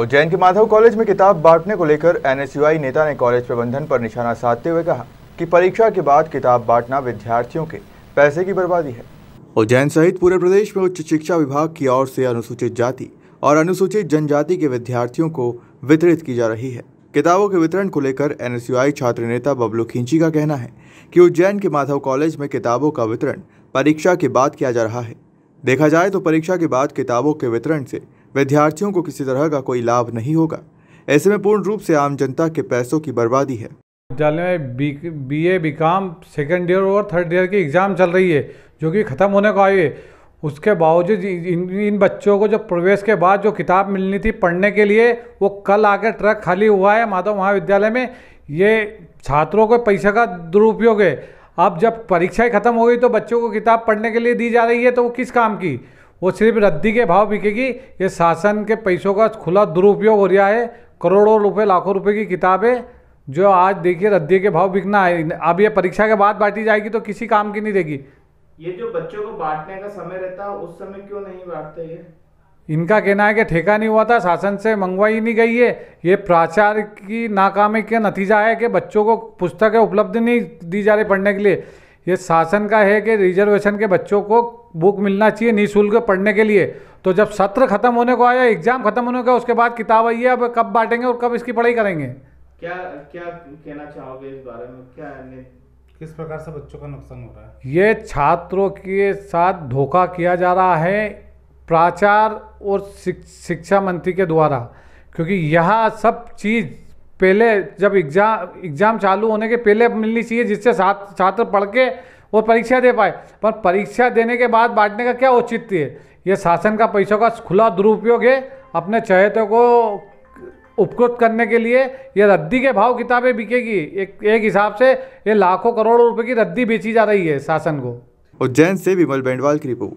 उज्जैन के माधव कॉलेज में किताब बांटने को लेकर एनएसयूआई नेता ने कॉलेज प्रबंधन पर निशाना साधते हुए कहा कि परीक्षा के बाद किताब बांटना विद्यार्थियों के पैसे की बर्बादी है उज्जैन सहित पूरे प्रदेश में उच्च शिक्षा विभाग की ओर से अनुसूचित जाति और अनुसूचित जनजाति के विद्यार्थियों को वितरित की जा रही है किताबों के वितरण को लेकर एनएसयूआई छात्र नेता बबलू खिंची का कहना है कि उज्जैन के माधव कॉलेज में किताबों का वितरण परीक्षा के बाद किया जा रहा है देखा जाए तो परीक्षा के बाद किताबों के वितरण से विद्यार्थियों को किसी तरह का कोई लाभ नहीं होगा ऐसे में पूर्ण रूप से आम जनता के पैसों की बर्बादी है विद्यालय में B B A B com second year और थर्ड ईयर की एग्ज़ाम चल रही है जो कि ख़त्म होने को आई है उसके बावजूद इन इन बच्चों को जो प्रवेश के बाद जो किताब मिलनी थी पढ़ने के लिए वो कल आकर ट्रक खाली हुआ है माधव महाविद्यालय में ये छात्रों को पैसे का दुरुपयोग है अब जब परीक्षाएं ख़त्म हो गई तो बच्चों को किताब पढ़ने के लिए दी जा रही है तो वो किस काम की वो सिर्फ रद्दी के भाव बिकेगी ये शासन के पैसों का खुला दुरुपयोग हो रहा है करोड़ों रुपए लाखों रुपए की किताबें जो आज देखिए रद्दी के भाव बिकना है अब ये परीक्षा के बाद बांटी जाएगी तो किसी काम की नहीं देगी ये जो बच्चों को बांटने का समय रहता है उस समय क्यों नहीं बांटते ये इनका कहना है कि ठेका नहीं हुआ था शासन से मंगवाई नहीं गई है ये प्राचार की नाकामी का नतीजा है कि बच्चों को पुस्तकें उपलब्ध नहीं दी जा रही पढ़ने के लिए ये शासन का है कि रिजर्वेशन के बच्चों को बुक मिलना चाहिए निःशुल्क पढ़ने के लिए तो जब सत्र खत्म होने को आया एग्जाम खत्म होने का उसके बाद किताब आई है अब कब बांटेंगे और कब इसकी पढ़ाई करेंगे क्या क्या कहना चाहोगे इस बारे में क्या किस प्रकार से बच्चों का नुकसान हो रहा है ये छात्रों के साथ धोखा किया जा रहा है प्राचार और शिक्षा मंत्री के द्वारा क्योंकि यह सब चीज़ पहले जब एग्जाम एग्ज़ाम चालू होने के पहले मिलनी चाहिए जिससे छात्र पढ़ के और परीक्षा दे पाए पर परीक्षा देने के बाद बांटने का क्या औचित्य है यह शासन का पैसों का खुला दुरुपयोग है अपने चहेतों को उपकृत करने के लिए यह रद्दी के भाव किताबें बिकेगी एक एक हिसाब से ये लाखों करोड़ों रुपए की रद्दी बेची जा रही है शासन को उज्जैन से विमल बेंडवाल की रिपोर्ट